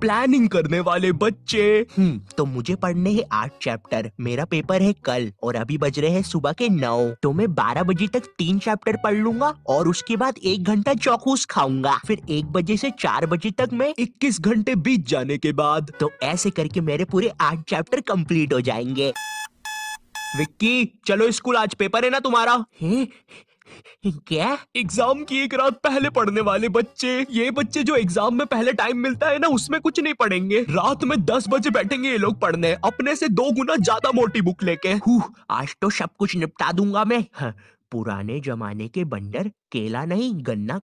planning करने वाले बच्चे हम्म, तो मुझे पढ़ने हैं आठ चैप्टर मेरा पेपर है कल और अभी बज रहे हैं सुबह के नौ तो मैं बारह बजे तक तीन चैप्टर पढ़ लूंगा और उसके बाद एक घंटा चौकूस खाऊंगा फिर एक बजे से चार बजे तक मैं इक्कीस घंटे बीत जाने के बाद तो ऐसे करके मेरे पूरे आठ चैप्टर कम्प्लीट हो जाएंगे विक्की चलो स्कूल आज पेपर है ना तुम्हारा क्या एग्जाम की एक रात पहले पढ़ने वाले बच्चे ये बच्चे जो एग्जाम में पहले टाइम मिलता है ना उसमें कुछ नहीं पढ़ेंगे रात में दस बजे बैठेंगे ये लोग पढ़ने अपने से दो गुना ज्यादा मोटी बुक लेके आज तो सब कुछ निपटा दूंगा मैं हाँ, पुराने जमाने के बंदर केला नहीं गन्ना